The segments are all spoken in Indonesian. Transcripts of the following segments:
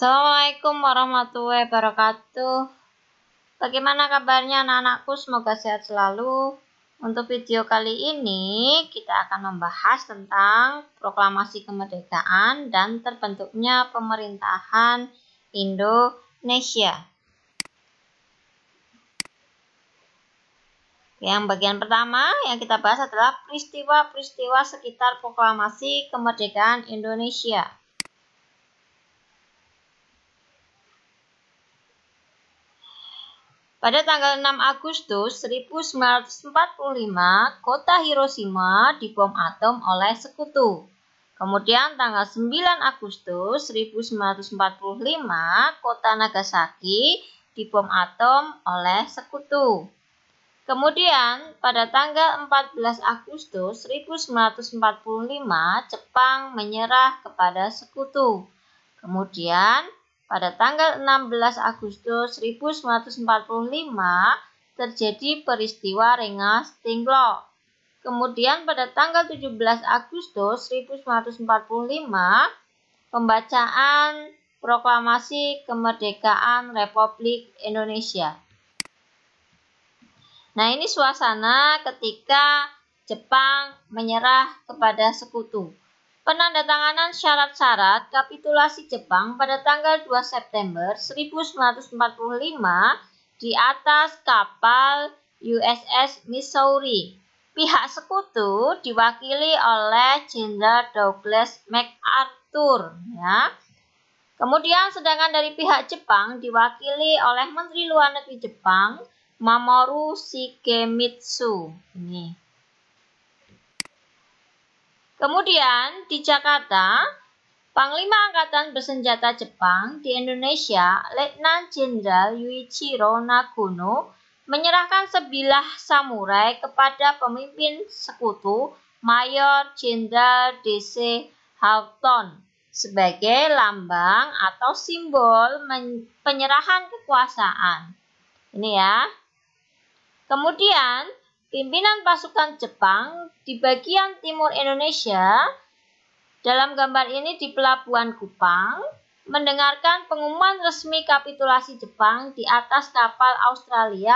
Assalamualaikum warahmatullahi wabarakatuh. Bagaimana kabarnya anak-anakku? Semoga sehat selalu. Untuk video kali ini, kita akan membahas tentang proklamasi kemerdekaan dan terbentuknya pemerintahan Indonesia. Yang bagian pertama yang kita bahas adalah peristiwa-peristiwa sekitar proklamasi kemerdekaan Indonesia. Pada tanggal 6 Agustus 1945, kota Hiroshima dibom atom oleh sekutu. Kemudian tanggal 9 Agustus 1945, kota Nagasaki dibom atom oleh sekutu. Kemudian pada tanggal 14 Agustus 1945, Jepang menyerah kepada sekutu. Kemudian pada tanggal 16 Agustus 1945 terjadi peristiwa Rengas Dengklok. Kemudian pada tanggal 17 Agustus 1945 pembacaan proklamasi kemerdekaan Republik Indonesia. Nah, ini suasana ketika Jepang menyerah kepada sekutu. Penandatanganan syarat-syarat kapitulasi Jepang pada tanggal 2 September 1945 di atas kapal USS Missouri. Pihak sekutu diwakili oleh Jenderal Douglas MacArthur ya. Kemudian sedangkan dari pihak Jepang diwakili oleh Menteri Luar Negeri Jepang Mamoru Shigemitsu. Ini Kemudian di Jakarta, Panglima Angkatan Bersenjata Jepang di Indonesia, Letnan Jenderal Yuichiro Nagono, menyerahkan sebilah samurai kepada pemimpin sekutu Mayor Jenderal DC Houghton sebagai lambang atau simbol penyerahan kekuasaan. Ini ya. Kemudian pimpinan pasukan Jepang di bagian timur Indonesia dalam gambar ini di Pelabuhan Kupang mendengarkan pengumuman resmi kapitulasi Jepang di atas kapal Australia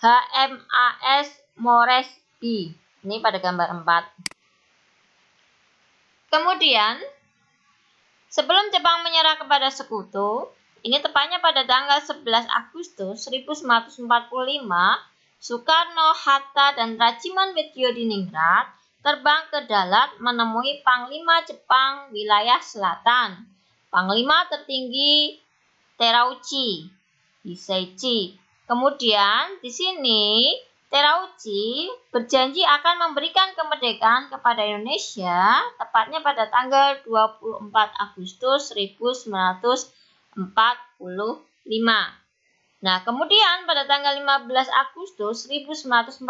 HMAS Mores Ini pada gambar 4. Kemudian, sebelum Jepang menyerah kepada sekutu, ini tepatnya pada tanggal 11 Agustus 1945, Soekarno, Hatta, dan Rajiman Ningrat terbang ke Dalat menemui Panglima Jepang wilayah selatan. Panglima tertinggi Terauchi, Hiseichi. Kemudian di sini Terauchi berjanji akan memberikan kemerdekaan kepada Indonesia tepatnya pada tanggal 24 Agustus 1945. Nah, kemudian pada tanggal 15 Agustus 1945,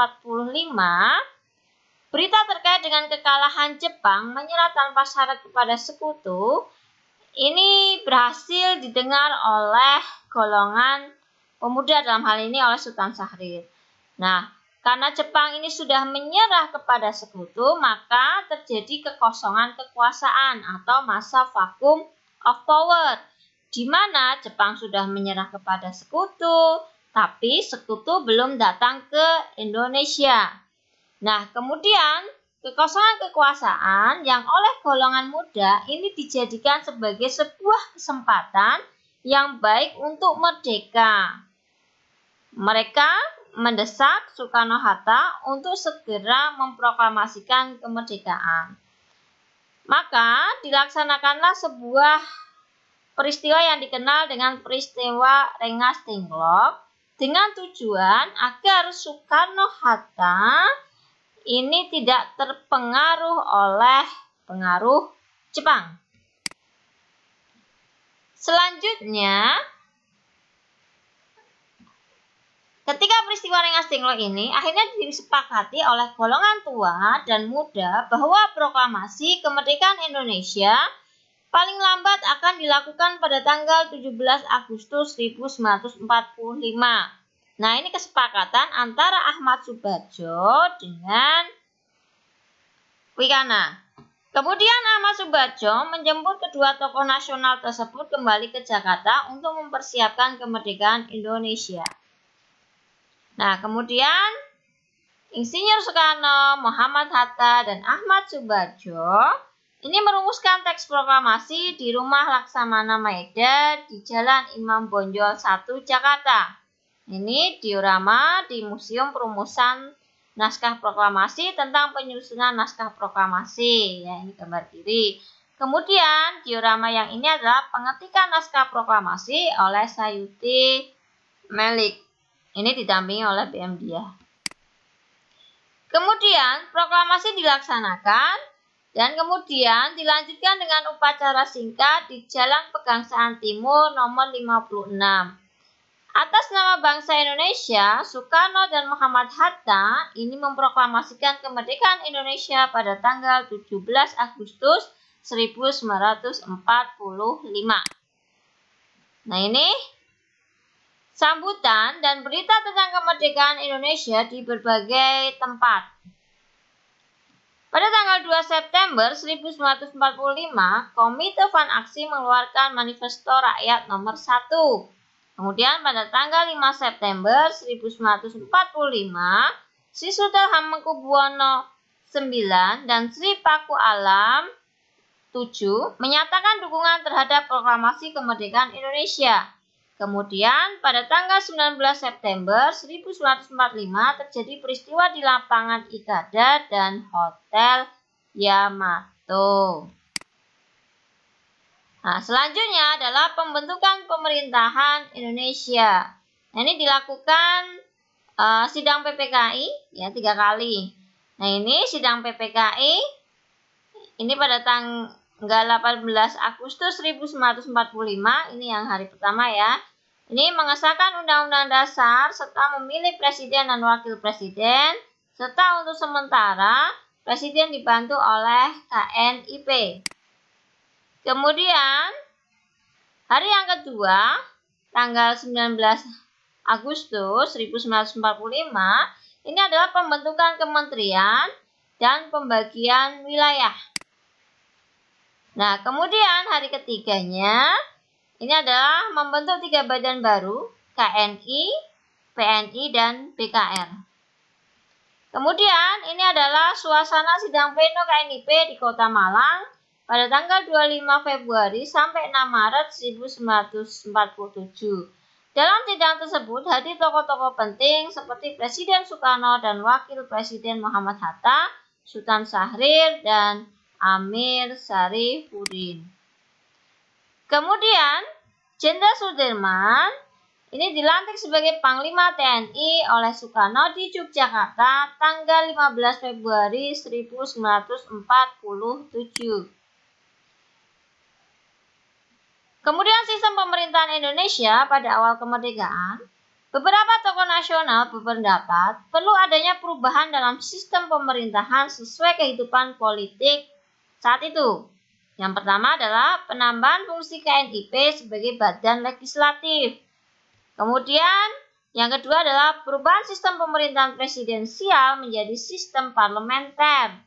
berita terkait dengan kekalahan Jepang menyerah tanpa syarat kepada sekutu ini berhasil didengar oleh golongan pemuda dalam hal ini oleh Sultan Syahrir. Nah, karena Jepang ini sudah menyerah kepada sekutu, maka terjadi kekosongan kekuasaan atau masa vakum of power di mana Jepang sudah menyerah kepada sekutu, tapi sekutu belum datang ke Indonesia. Nah, kemudian kekosongan kekuasaan yang oleh golongan muda ini dijadikan sebagai sebuah kesempatan yang baik untuk merdeka. Mereka mendesak Soekarno-Hatta untuk segera memproklamasikan kemerdekaan. Maka dilaksanakanlah sebuah peristiwa yang dikenal dengan peristiwa Rengas Dengklok dengan tujuan agar Soekarno-Hatta ini tidak terpengaruh oleh pengaruh Jepang. Selanjutnya, ketika peristiwa Rengas Dengklok ini akhirnya disepakati oleh golongan tua dan muda bahwa proklamasi kemerdekaan Indonesia paling lambat akan dilakukan pada tanggal 17 Agustus 1945. Nah, ini kesepakatan antara Ahmad Subarjo dengan Wikana. Kemudian Ahmad Subarjo menjemput kedua tokoh nasional tersebut kembali ke Jakarta untuk mempersiapkan kemerdekaan Indonesia. Nah, kemudian Insinyur Soekarno, Muhammad Hatta, dan Ahmad Subarjo ini merumuskan teks proklamasi di Rumah Laksamana Maeda di Jalan Imam Bonjol 1, Jakarta. Ini diorama di Museum Perumusan Naskah Proklamasi tentang penyusunan naskah proklamasi. Ya, ini gambar kiri. Kemudian diorama yang ini adalah pengetikan naskah proklamasi oleh Sayuti Melik. Ini didampingi oleh BMD Kemudian proklamasi dilaksanakan dan kemudian dilanjutkan dengan upacara singkat di Jalan Pegangsaan Timur nomor 56. Atas nama bangsa Indonesia, Soekarno dan Muhammad Hatta ini memproklamasikan kemerdekaan Indonesia pada tanggal 17 Agustus 1945. Nah ini sambutan dan berita tentang kemerdekaan Indonesia di berbagai tempat. Pada tanggal 2 September 1945, Komite Van Aksi mengeluarkan Manifesto Rakyat Nomor 1. Kemudian pada tanggal 5 September 1945, Sri Sultan Hamengkubuwono IX dan Sri Paku Alam VII menyatakan dukungan terhadap proklamasi kemerdekaan Indonesia Kemudian pada tanggal 19 September 1945 terjadi peristiwa di lapangan Ikada dan Hotel Yamato. Nah, selanjutnya adalah pembentukan pemerintahan Indonesia. Nah, ini dilakukan uh, sidang PPKI ya tiga kali. Nah ini sidang PPKI ini pada tang tanggal 18 Agustus 1945, ini yang hari pertama ya. Ini mengesahkan Undang-Undang Dasar serta memilih Presiden dan Wakil Presiden, serta untuk sementara Presiden dibantu oleh KNIP. Kemudian, hari yang kedua, tanggal 19 Agustus 1945, ini adalah pembentukan kementerian dan pembagian wilayah. Nah, kemudian hari ketiganya ini adalah membentuk tiga badan baru, KNI, PNI, dan PKR. Kemudian ini adalah suasana sidang pleno KNIP di Kota Malang pada tanggal 25 Februari sampai 6 Maret 1947. Dalam sidang tersebut hadir tokoh-tokoh penting seperti Presiden Soekarno dan Wakil Presiden Muhammad Hatta, Sultan Sahrir dan Amir Sarifuddin. Kemudian Jenderal Sudirman ini dilantik sebagai Panglima TNI oleh Soekarno di Yogyakarta tanggal 15 Februari 1947. Kemudian sistem pemerintahan Indonesia pada awal kemerdekaan, beberapa tokoh nasional berpendapat perlu adanya perubahan dalam sistem pemerintahan sesuai kehidupan politik saat itu. Yang pertama adalah penambahan fungsi KNIP sebagai badan legislatif. Kemudian yang kedua adalah perubahan sistem pemerintahan presidensial menjadi sistem parlementer.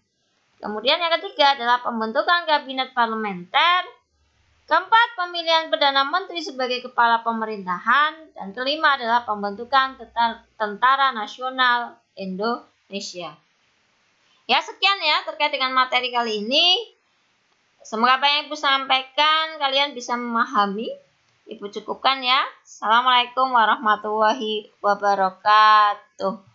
Kemudian yang ketiga adalah pembentukan kabinet parlementer. Keempat, pemilihan Perdana Menteri sebagai kepala pemerintahan. Dan kelima adalah pembentukan Tentara Nasional Indonesia. Ya sekian ya terkait dengan materi kali ini. Semoga apa yang Ibu sampaikan kalian bisa memahami. Ibu cukupkan ya. Assalamualaikum warahmatullahi wabarakatuh.